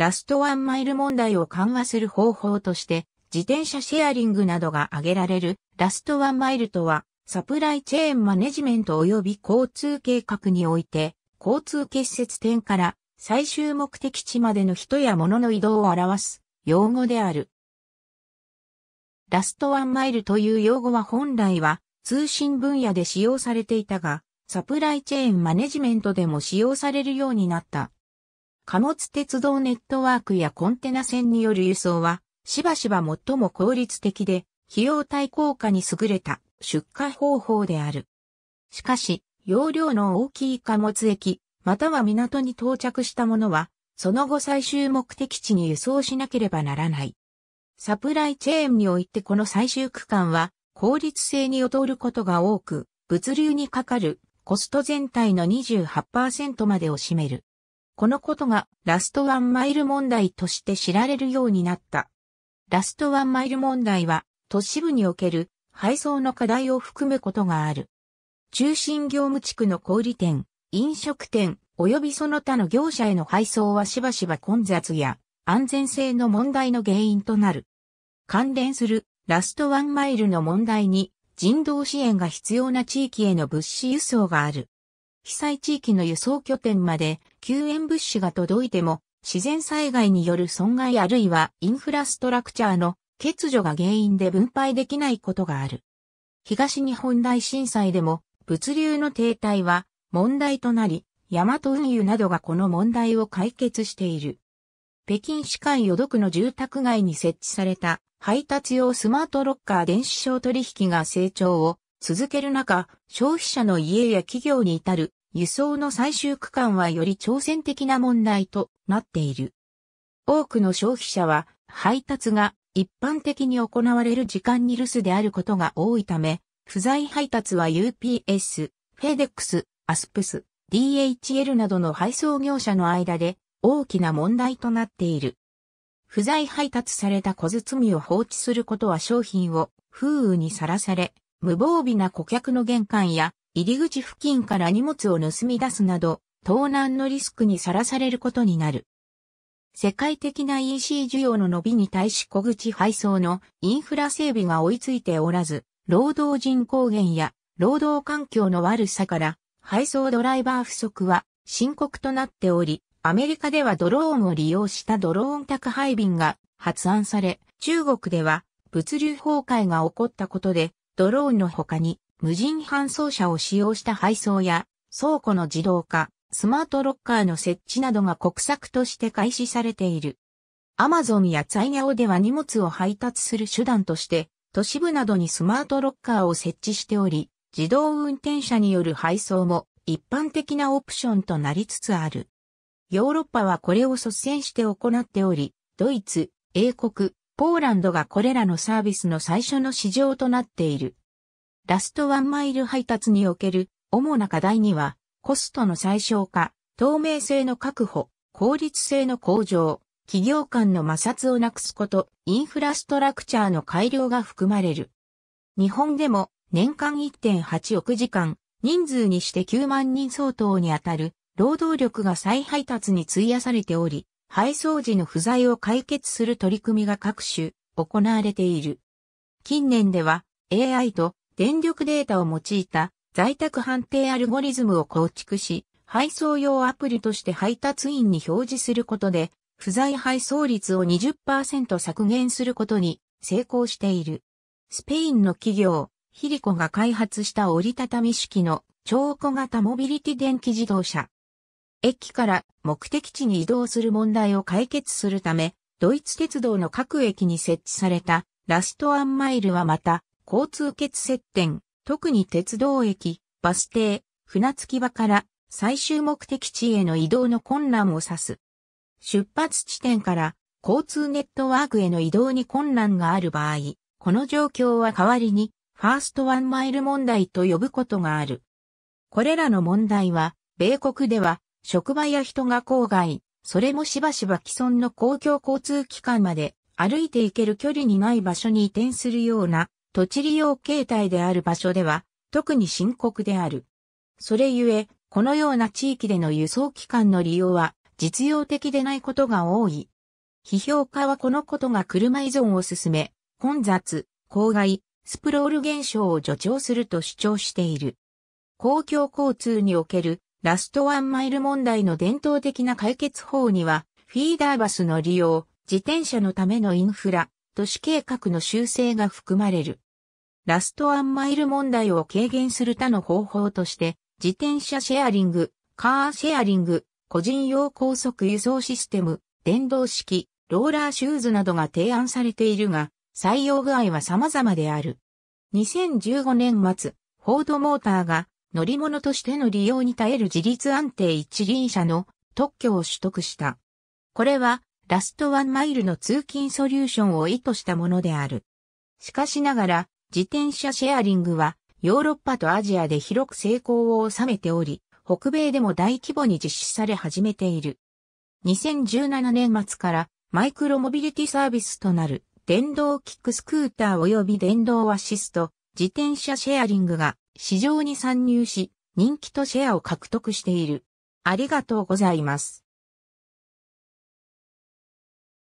ラストワンマイル問題を緩和する方法として、自転車シェアリングなどが挙げられるラストワンマイルとは、サプライチェーンマネジメント及び交通計画において、交通結節点から最終目的地までの人や物の移動を表す用語である。ラストワンマイルという用語は本来は通信分野で使用されていたが、サプライチェーンマネジメントでも使用されるようになった。貨物鉄道ネットワークやコンテナ船による輸送は、しばしば最も効率的で、費用対効果に優れた出荷方法である。しかし、容量の大きい貨物駅、または港に到着したものは、その後最終目的地に輸送しなければならない。サプライチェーンにおいてこの最終区間は、効率性に劣ることが多く、物流にかかるコスト全体の28%までを占める。このことがラストワンマイル問題として知られるようになった。ラストワンマイル問題は都市部における配送の課題を含むことがある。中心業務地区の小売店、飲食店、及びその他の業者への配送はしばしば混雑や安全性の問題の原因となる。関連するラストワンマイルの問題に人道支援が必要な地域への物資輸送がある。被災地域の輸送拠点まで救援物資が届いても、自然災害による損害あるいはインフラストラクチャーの欠如が原因で分配できないことがある。東日本大震災でも物流の停滞は問題となり、大和運輸などがこの問題を解決している。北京市会余読の住宅街に設置された配達用スマートロッカー電子商取引が成長を続ける中、消費者の家や企業に至る輸送の最終区間はより挑戦的な問題となっている。多くの消費者は配達が一般的に行われる時間に留守であることが多いため、不在配達は UPS、FedEx、ASPS、DHL などの配送業者の間で大きな問題となっている。不在配達された小包を放置することは商品を風雨にさらされ、無防備な顧客の玄関や入り口付近から荷物を盗み出すなど、盗難のリスクにさらされることになる。世界的な EC 需要の伸びに対し小口配送のインフラ整備が追いついておらず、労働人口減や労働環境の悪さから配送ドライバー不足は深刻となっており、アメリカではドローンを利用したドローン宅配便が発案され、中国では物流崩壊が起こったことで、ドローンの他に無人搬送車を使用した配送や、倉庫の自動化、スマートロッカーの設置などが国策として開始されている。アマゾンやザイヤオでは荷物を配達する手段として、都市部などにスマートロッカーを設置しており、自動運転車による配送も一般的なオプションとなりつつある。ヨーロッパはこれを率先して行っており、ドイツ、英国、ポーランドがこれらのサービスの最初の市場となっている。ラストワンマイル配達における主な課題には、コストの最小化、透明性の確保、効率性の向上、企業間の摩擦をなくすこと、インフラストラクチャーの改良が含まれる。日本でも年間1.8億時間、人数にして9万人相当にあたる労働力が再配達に費やされており、配送時の不在を解決する取り組みが各種行われている。近年では AI と電力データを用いた在宅判定アルゴリズムを構築し、配送用アプリとして配達員に表示することで、不在配送率を20%削減することに成功している。スペインの企業、ヒリコが開発した折りたたみ式の超小型モビリティ電気自動車。駅から目的地に移動する問題を解決するため、ドイツ鉄道の各駅に設置されたラストアンマイルはまた、交通結接点、特に鉄道駅、バス停、船着き場から最終目的地への移動の困難を指す。出発地点から交通ネットワークへの移動に困難がある場合、この状況は代わりにファーストワンマイル問題と呼ぶことがある。これらの問題は、米国では職場や人が郊外、それもしばしば既存の公共交通機関まで歩いて行ける距離にない場所に移転するような土地利用形態である場所では、特に深刻である。それゆえ、このような地域での輸送機関の利用は実用的でないことが多い。批評家はこのことが車依存を進め、混雑、公害、スプロール現象を助長すると主張している。公共交通におけるラストワンマイル問題の伝統的な解決法には、フィーダーバスの利用、自転車のためのインフラ、都市計画の修正が含まれる。ラストアンマイル問題を軽減する他の方法として、自転車シェアリング、カーシェアリング、個人用高速輸送システム、電動式、ローラーシューズなどが提案されているが、採用具合は様々である。2015年末、フォードモーターが乗り物としての利用に耐える自立安定一輪車の特許を取得した。これはラストワンマイルの通勤ソリューションを意図したものである。しかしながら、自転車シェアリングは、ヨーロッパとアジアで広く成功を収めており、北米でも大規模に実施され始めている。2017年末からマイクロモビリティサービスとなる電動キックスクーター及び電動アシスト、自転車シェアリングが市場に参入し、人気とシェアを獲得している。ありがとうございます。